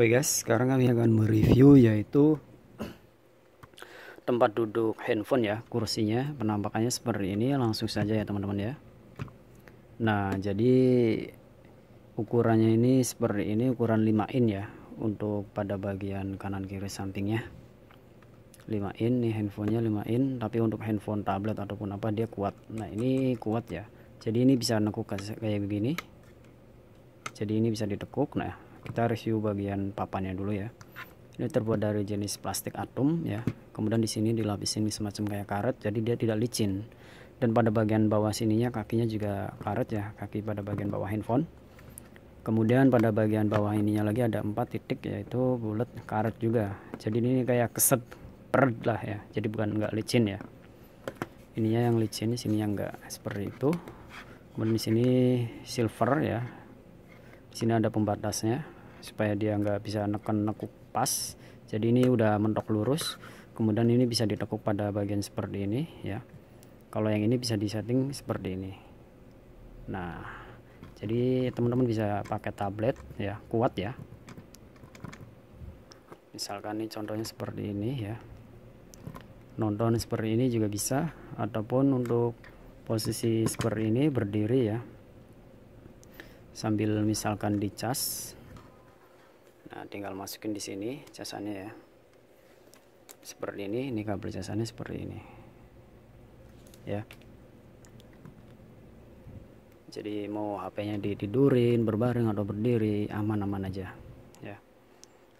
Oke guys, sekarang kami akan mereview yaitu tempat duduk handphone ya, kursinya penampakannya seperti ini, langsung saja ya teman-teman ya. Nah, jadi ukurannya ini seperti ini, ukuran 5 in ya untuk pada bagian kanan kiri sampingnya. 5 in nih handphonenya 5 in, tapi untuk handphone tablet ataupun apa dia kuat. Nah, ini kuat ya. Jadi ini bisa nekuk kayak begini. Jadi ini bisa ditekuk nah kita review bagian papannya dulu ya ini terbuat dari jenis plastik atom ya kemudian di sini dilapisin semacam kayak karet jadi dia tidak licin dan pada bagian bawah sininya kakinya juga karet ya kaki pada bagian bawah handphone kemudian pada bagian bawah ininya lagi ada empat titik yaitu bulat karet juga jadi ini kayak keset perd lah ya jadi bukan enggak licin ya ininya yang licin sini yang enggak seperti itu kemudian di sini silver ya sini ada pembatasnya supaya dia nggak bisa neken-nekuk pas jadi ini udah mentok lurus kemudian ini bisa ditekuk pada bagian seperti ini ya kalau yang ini bisa disetting seperti ini nah jadi teman-teman bisa pakai tablet ya kuat ya misalkan ini contohnya seperti ini ya nonton seperti ini juga bisa ataupun untuk posisi seperti ini berdiri ya sambil misalkan dicas nah tinggal masukin di sini casannya ya seperti ini ini kabel casannya seperti ini ya jadi mau HP-nya ditidurin berbaring atau berdiri aman-aman aja ya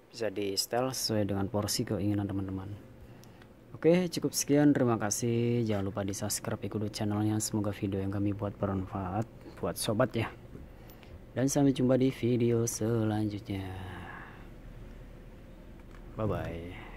bisa di setel sesuai dengan porsi keinginan teman-teman Oke cukup sekian terima kasih jangan lupa di subscribe ikuti channelnya semoga video yang kami buat bermanfaat buat sobat ya dan sampai jumpa di video selanjutnya. Bye bye.